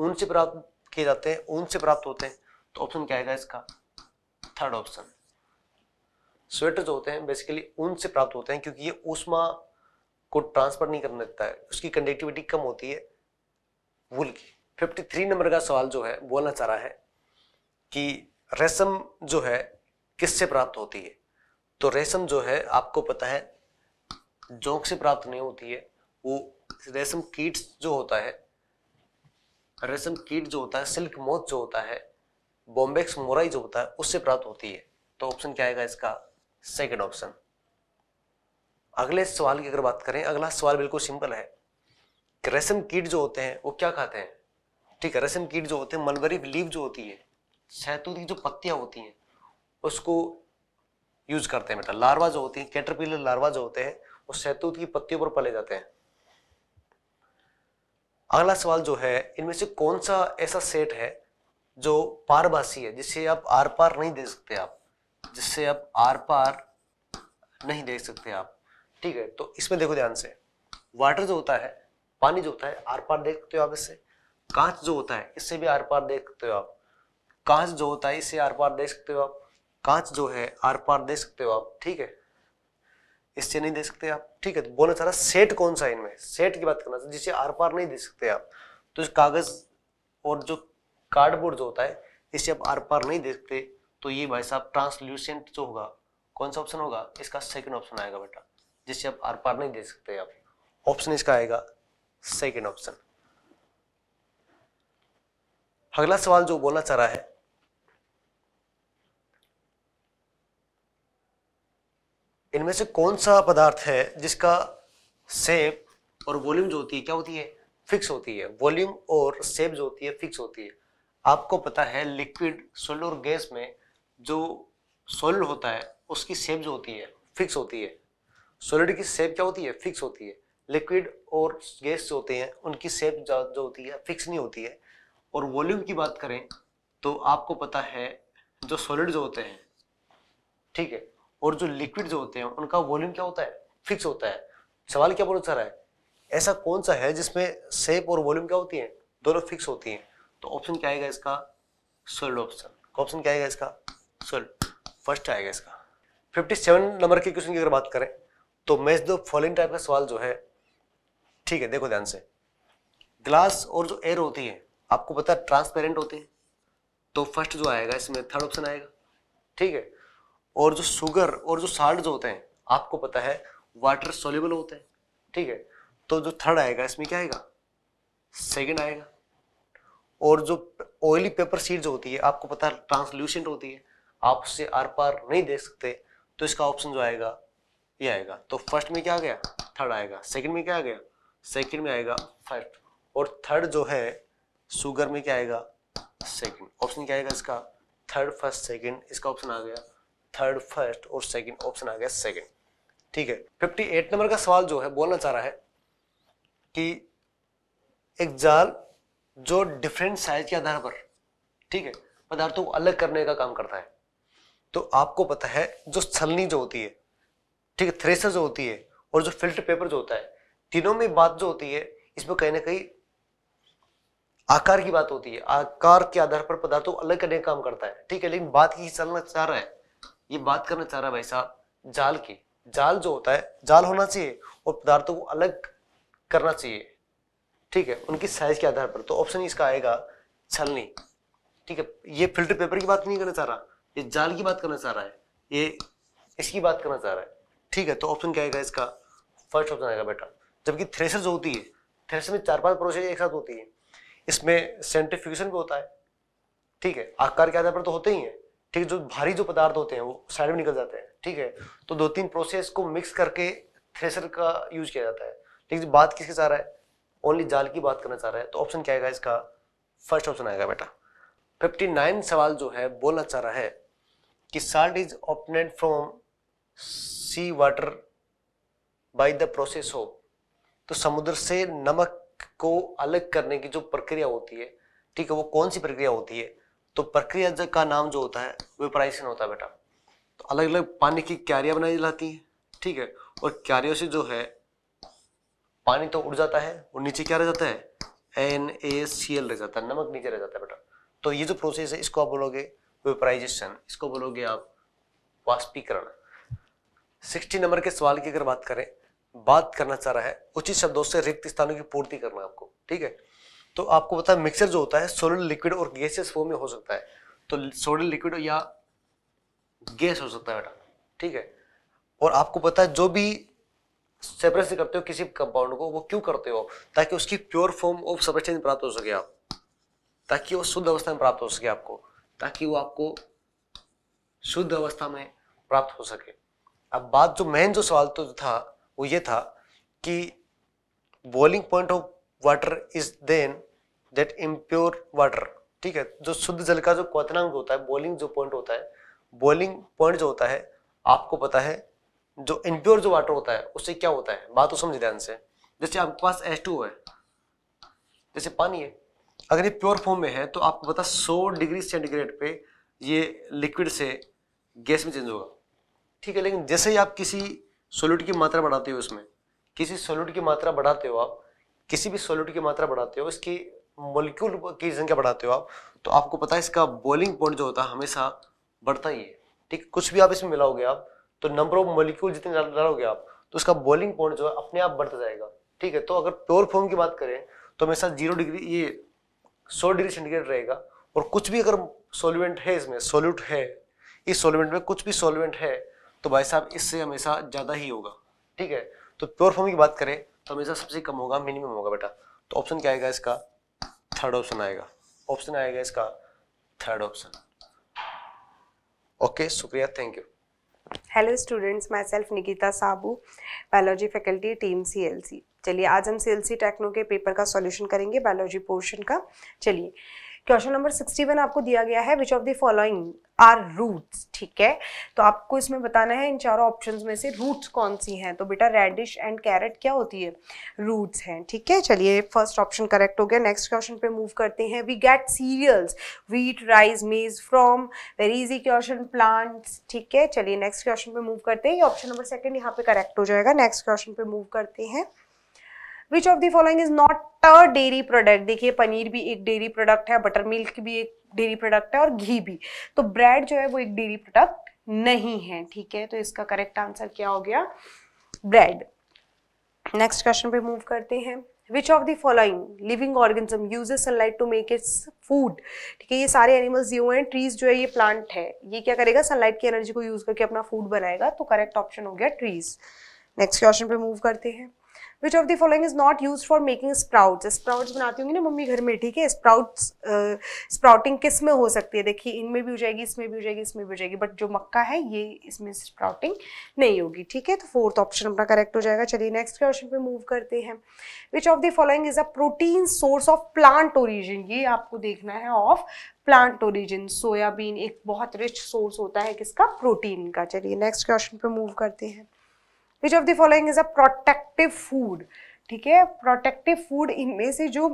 ऊन से प्राप्त किए जाते हैं ऊन से प्राप्त होते हैं तो ऑप्शन क्या आएगा इसका थर्ड ऑप्शन स्वेटर जो होते हैं बेसिकली ऊन से प्राप्त होते हैं क्योंकि ये उष्मा को ट्रांसफर नहीं करने देता है उसकी कंडक्टिविटी कम होती है वुल की फिफ्टी थ्री नंबर का सवाल जो है बोलना चाह रहा है कि रेशम जो है किससे प्राप्त होती है तो रेशम जो है आपको पता है जोंक से प्राप्त नहीं होती है वो रेशम कीट जो होता है रेशम कीट जो होता है सिल्क मोथ जो होता है बॉम्बेक्स मोराई जो होता है उससे प्राप्त होती है तो ऑप्शन क्या आएगा इसका सेकेंड ऑप्शन अगले सवाल की अगर बात करें अगला सवाल बिल्कुल सिंपल है कि रेशम कीट जो होते हैं वो क्या खाते हैं ठीक है रेशम कीट जो होते हैं मलबरी लीव जो होती है शहतूत की जो पत्तियां होती हैं उसको यूज करते हैं बेटा लार्वा जो होती है कैटरपिलर लार्वा जो होते हैं वो शहतूत की पत्तियों पर पले जाते हैं अगला सवाल जो है इनमें से कौन सा ऐसा सेट है जो पारभाषी है जिससे आप आर पार नहीं दे सकते आप जिससे आप आर पार नहीं देख सकते आप ठीक है तो इसमें देखो ध्यान से वाटर जो होता है पानी जो होता है आर पार देख सकते हो आप इससे कांच जो होता है इससे भी आर पार देख सकते हो आप कांच जो होता है इससे आर पार देख सकते हो आप कांच जो है आर पार देख सकते हो आप ठीक है इससे नहीं दे सकते आप ठीक है तो बोलना चाह रहा सेट कौन सा इनमें सेट की बात करना चाहिए जिसे आर पार नहीं दे सकते आप तो कागज और जो कार्डबोर्ड जो होता है इससे आप आर पार नहीं दे सकते तो ये भाई साहब ट्रांसल्यूसेंट जो होगा कौन सा ऑप्शन होगा इसका सेकेंड ऑप्शन आएगा बेटा जिससे आप आर पार नहीं दे सकते आप ऑप्शन इसका आएगा सेकेंड ऑप्शन अगला सवाल जो बोलना चाह रहा है इनमें से कौन सा पदार्थ है जिसका सेप और वॉल्यूम जो होती है क्या होती है फिक्स होती है वॉल्यूम और सेप जो होती है फिक्स होती है आपको पता है लिक्विड सोल्ड और गैस में जो सोल्ड होता है उसकी सेप जो होती है फिक्स होती है सोलिड की सेप क्या होती है फिक्स होती है लिक्विड और गैस जो होते हैं उनकी सेप जो होती है फिक्स नहीं होती है और वॉल्यूम की बात करें तो आपको पता है जो सॉलिड जो होते हैं ठीक है और जो लिक्विड जो होते हैं उनका वॉल्यूम क्या होता है फिक्स होता है सवाल क्या बोलो सर है ऐसा कौन सा है जिसमें सेप और वॉल्यूम क्या होती है दोनों फिक्स होती हैं तो ऑप्शन क्या आएगा इसका सोल्ड ऑप्शन ऑप्शन क्या आएगा इसका सोल्ड फर्स्ट आएगा इसका 57 नंबर के क्वेश्चन की अगर बात करें तो मैच द फॉलोइंग टाइप का सवाल जो है ठीक है देखो ध्यान से ग्लास और जो एयर होती है आपको पता है ट्रांसपेरेंट होती है तो फर्स्ट जो आएगा इसमें थर्ड ऑप्शन आएगा ठीक है और जो शुगर और जो साल्ट जो होते हैं आपको पता है वाटर सोल्यूबल होते हैं ठीक है तो जो थर्ड आएगा इसमें क्या आएगा सेकेंड आएगा और जो ऑयली पेपर सीट जो होती है आपको पता है ट्रांसल्यूशेंट होती है आप उससे आर पार नहीं देख सकते तो इसका ऑप्शन जो आएगा ये आएगा तो फर्स्ट में क्या आ गया थर्ड आएगा सेकंड में क्या आ गया सेकंड में आएगा फर्स्ट और थर्ड जो है शुगर में क्या आएगा सेकंड ऑप्शन क्या आएगा इसका थर्ड फर्स्ट सेकंड इसका ऑप्शन आ गया थर्ड फर्स्ट और सेकंड ऑप्शन आ गया सेकंड ठीक है 58 नंबर का सवाल जो है बोलना चाह रहा है कि एक जाल जो डिफरेंट साइज के आधार पर ठीक है पदार्थों को अलग करने का काम करता है तो आपको पता है जो छलनी जो होती है ठीक है थ्रेसर जो होती है और जो फिल्टर पेपर जो होता है तीनों में बात जो होती है इसमें कहीं ना कहीं आकार की बात होती है आकार के आधार पर पदार्थों को अलग करने का काम करता है ठीक है लेकिन बात यही चलना चाह रहा है ये बात करना चाह रहा है भाई साहब जाल की जाल जो होता है जाल होना चाहिए और पदार्थों को अलग करना चाहिए ठीक है उनकी साइज के आधार पर तो ऑप्शन इसका आएगा छलनी ठीक है ये फिल्टर पेपर की बात नहीं करना चाह रहा ये जाल की बात करना चाह रहा है ये इसकी बात करना चाह रहा है ठीक है तो ऑप्शन क्या आएगा इसका फर्स्ट ऑप्शन आएगा बेटा जबकि थ्रेसर जो होती है थ्रेसर में चार पांच प्रोसेस एक साथ होती है इसमें सेंटिफिकेशन भी होता है ठीक है आकार के आधार पर तो होते ही है ठीक है जो भारी जो पदार्थ होते हैं वो साइड में निकल जाते हैं ठीक है तो दो तीन प्रोसेस को मिक्स करके थ्रेसर का यूज किया जाता है है बात किसके चाह रहा है ओनली जाल की बात करना चाह रहा है तो ऑप्शन क्या आएगा इसका फर्स्ट ऑप्शन आएगा बेटा 59 सवाल जो है बोलना चाह रहा है कि salt is obtained from sea water by the process of तो समुद्र से नमक को अलग करने की जो प्रक्रिया होती है ठीक है वो कौन सी प्रक्रिया होती है तो प्रक्रिया का नाम जो होता है वेपराइजेशन होता है बेटा तो अलग अलग पानी की क्यारियां बनाई जाती हैं ठीक है और क्यारियों से जो है पानी तो उड़ जाता है और नीचे क्या रह जाता है एन ए सी एल रह जाता है नमक नीचे रह जाता है बेटा तो ये जो प्रोसेस है इसको आप बोलोगे वेपराइजेशन इसको बोलोगे आप वाष्पीकरण सिक्सटी नंबर के सवाल की अगर बात करें बात करना चाह रहा है उचित शब्दों से रिक्त स्थानों की पूर्ति करना आपको ठीक है तो आपको पता है मिक्सर जो होता है सोलिड लिक्विड और गैसेस फॉर्म में हो सकता है तो सोलिड लिक्विड या गैस हो सकता है बेटा ठीक है और आपको पता है जो भी से करते हो किसी कंपाउंड को वो क्यों करते हो ताकि उसकी प्योर फॉर्म ऑफ सबस्टेंस प्राप्त हो सके आप ताकि वो शुद्ध अवस्था में प्राप्त हो सके आपको ताकि वो आपको शुद्ध अवस्था में प्राप्त हो सके अब बात जो मेन जो सवाल तो था वो ये था कि boiling point of water is than that impure water ठीक है जो शुद्ध जल का जो क्वनांक होता है बॉलिंग जो पॉइंट होता है बॉलिंग पॉइंट जो होता है आपको पता है जो इम्प्योर जो वाटर होता है उससे क्या होता है बात तो समझ ध्यान से जैसे आपके पास एच है जैसे पानी है अगर ये प्योर फॉर्म में है तो आपको पता सौ डिग्री सेंटीग्रेड पे ये लिक्विड से गैस में चेंज होगा ठीक है लेकिन जैसे ही आप किसी सोल्यूट की मात्रा बढ़ाते हो उसमें किसी सोल्यूट की मात्रा बढ़ाते हो आप किसी भी सोल्यूट की मात्रा बढ़ाते हो इसकी मोलिक्यूल की संख्या बढ़ाते हो आप तो आपको पता है इसका बॉइलिंग पॉइंट जो होता है हमेशा बढ़ता ही है ठीक कुछ भी आप इसमें मिलाओगे आप तो नंबर ऑफ मोलिक्यूल जितने डालोगे आप तो उसका बॉइलिंग पॉइंट जो है अपने आप बढ़ता जाएगा ठीक है तो अगर प्योर फॉर्म की बात करें तो हमेशा जीरो डिग्री ये सौ डिग्री सेंटीग्रेड रहेगा और कुछ भी अगर सोल्यूंट है इसमें सोल्यूट है इस सोल्यूवेंट में कुछ भी सोल्यूंट है तो भाई साहब इससे हमेशा ज़्यादा ही होगा ठीक है तो प्योर फॉर्म की बात करें तो हमेशा सबसे कम होगा मिनिमम होगा बेटा तो ऑप्शन क्या आएगा इसका थर्ड ऑप्शन आएगा ऑप्शन आएगा इसका थर्ड ऑप्शन ओके शुक्रिया thank you hello students myself Nikita Sabu biology faculty team C L C चलिए आज हम सी एल सी टेक्नो के पेपर का सॉल्यूशन करेंगे बायोलॉजी पोर्शन का चलिए क्वेश्चन नंबर सिक्सटी वन आपको दिया गया है which of the following are roots ठीक है तो आपको इसमें बताना है इन चारों ऑप्शन में से रूट्स कौन सी हैं तो बेटा रेडिश एंड कैरेट क्या होती है रूट्स हैं ठीक है चलिए फर्स्ट ऑप्शन करेक्ट हो गया नेक्स्ट क्वेश्चन पे मूव करते हैं we get cereals wheat rice maize from very easy question plants ठीक है चलिए नेक्स्ट क्वेश्चन पे मूव करते हैं ऑप्शन नंबर सेकंड यहाँ पे करेक्ट हो जाएगा नेक्स्ट क्वेश्चन पे मूव करते हैं which of the following is not a dairy product देखिए पनीर भी एक डेयरी प्रोडक्ट है बटर मिल्क भी एक डेयरी प्रोडक्ट है और घी भी तो ब्रेड जो है वो एक डेयरी प्रोडक्ट नहीं है ठीक है तो इसका करेक्ट आंसर क्या हो गया ब्रेड नेक्स्ट क्वेश्चन पे मूव करते हैं which of the following living organism uses sunlight to make its food ठीक है ये सारे एनिमल्स ये हैं ट्रीज जो है ये प्लांट है ये क्या करेगा सनलाइट की एनर्जी को यूज करके अपना फूड बनाएगा तो करेक्ट ऑप्शन हो गया ट्रीज नेक्स्ट क्वेश्चन पे मूव करते हैं which of the following is not use for making sprouts sprouts बनाती होंगी ना मम्मी घर में ठीक है स्प्राउट्स स्प्राउटिंग किस में हो सकती है देखिए इनमें भी हो जाएगी इसमें भी हो जाएगी इसमें भी हो जाएगी बट जो मक्का है ये इसमें स्प्राउटिंग नहीं होगी ठीक है तो फोर्थ ऑप्शन अपना करेक्ट हो जाएगा चलिए नेक्स्ट क्वेश्चन पे मूव करते हैं which of the following is a protein source of plant origin ये आपको देखना है ऑफ प्लांट ओरिजिन सोयाबीन एक बहुत रिच सोर्स होता है किसका प्रोटीन का चलिए नेक्स्ट क्वेश्चन पे मूव करते हैं which of the following is a protective food ठीक है प्रोटेक्टिव फूड इनमें से जो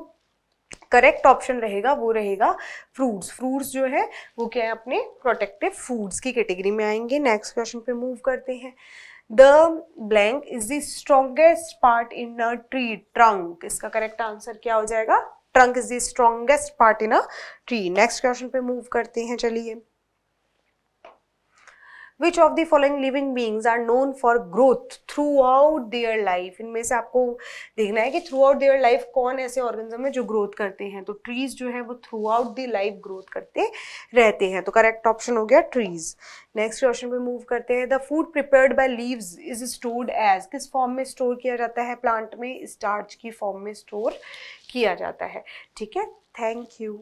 करेक्ट ऑप्शन रहेगा वो रहेगा फ्रूट्स फ्रूट्स जो है वो क्या है अपने प्रोटेक्टिव फूड्स की कैटेगरी में आएंगे नेक्स्ट क्वेश्चन पे मूव करते हैं the blank is the strongest part in a tree trunk इसका करेक्ट आंसर क्या हो जाएगा trunk is the strongest part in a tree next question पे मूव करते हैं चलिए which of the following living beings are known for growth throughout their life इनमें से आपको देखना है कि थ्रू आउट देयर लाइफ कौन ऐसे ऑर्गेनिज्म है जो ग्रोथ करते हैं तो ट्रीज जो है वो throughout the life growth करते रहते हैं तो करेक्ट ऑप्शन हो गया ट्रीज नेक्स्ट क्वेश्चन पे मूव करते हैं the food prepared by leaves is stored as किस फॉर्म में स्टोर किया जाता है प्लांट में स्टार्च की फॉर्म में स्टोर किया जाता है ठीक है थैंक यू